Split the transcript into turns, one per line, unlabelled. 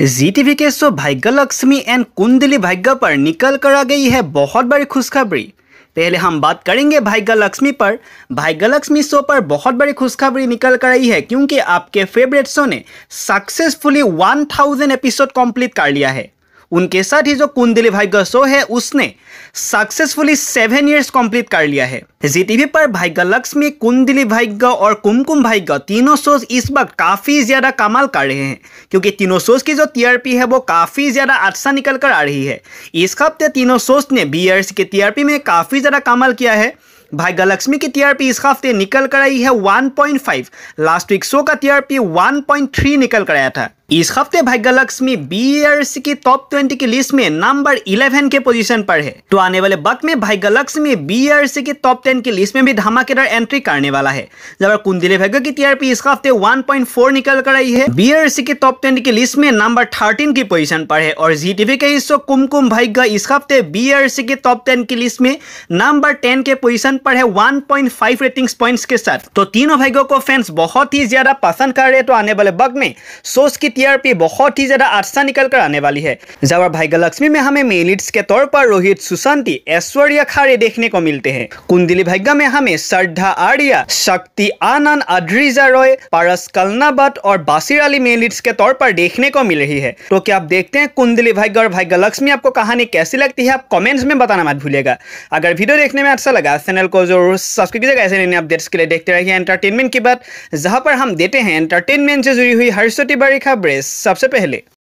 जी TV के शो Bhagyalakshmi and Kundali Bhagya पर निकल कर आ गई है बहुत बड़ी खुशखबरी पहले हम बात करेंगे भाग्यलक्ष्मी पर भाग्यलक्ष्मी शो पर बहुत बड़ी खुशखबरी निकल कर आई है क्योंकि आपके फेवरेट शो ने सक्सेसफुली 1000 एपिसोड कंप्लीट कर लिया है उनके साथ ही जो कुंदली भाग्य शो है उसने सक्सेसफुली सेवन ईयर्स कंप्लीट कर लिया है जी टीवी पर भाग्य लक्ष्मी कुंदली भाग्य और कुमकुम भाग्य तीनों शोज इस बार काफी ज्यादा कमाल कर रहे हैं क्योंकि तीनों शोज की जो टीआरपी है वो काफी ज्यादा अच्छा निकल कर आ रही है इस हफ्ते तीनों शोज ने बी के टीआरपी में काफी ज्यादा कमाल किया है भाग्य लक्ष्मी की टीआरपी इस हफ्ते निकल कर आई है 1.5 लास्ट वीक शो का टीआरपी 1.3 निकल कर आया था इस हफ्ते भाग्य लक्ष्मी बीआरसी की टॉप ट्वेंटी की लिस्ट में नंबर इलेवन के पोजीशन पर है तो आने वाले वक्त में भाग्य लक्ष्मी बीआरसी की टॉप टेन की लिस्ट में भी धमाकेदार एंट्री करने वाला है जबकि कुंदिले भाग्य की टीआरपी इस हफ्ते 1.4 निकल कर आई है बीआरसी की टॉप ट्वेंटी की लिस्ट में नंबर थर्टीन की पोजिशन पर है और जी टीवी के हिस्सो कुमकुम भाग्य इस हफ्ते बीआरसी की टॉप टेन की लिस्ट में नंबर टेन के पोजिशन पर है one point five rating point के साथ तो तीनों भाग्यों को फैंस बहुत ही ज्यादा पसंद कर रहे तो आने वाले वक्त में सोच की टीआरपी बहुत ही ज़्यादा अच्छा निकल कर आने वाली है भाग्य लक्ष्मी में हमें मेलिट्स के तौर पर रोहित सुशांति ऐश्वर्या खारे देखने को मिलते हैं कुंडली भाग्य में हमें श्रद्धा आर्या शक्ति आनंद अड्रीजा रॉय पारस कलनाबट और बासिर अली मेलिट्स के तौर पर देखने को मिल रही है तो क्या आप देखते हैं कुंडली भाग्य और भाग्य लक्ष्मी आपको कहानी कैसी लगती है आप कमेंट्स में बताना मत भूलेगा अगर वीडियो देखने में अच्छा लगा चैनल को जरूर सब्सक्राइब कीजिएगा ऐसे नए अपडेट्स के लिए देखते रहिए एंटरटेनमेंट की बात जहां पर हम देते हैं एंटरटेनमेंट से जुड़ी हुई हर छोटी बड़ी खबर खबरें सबसे पहले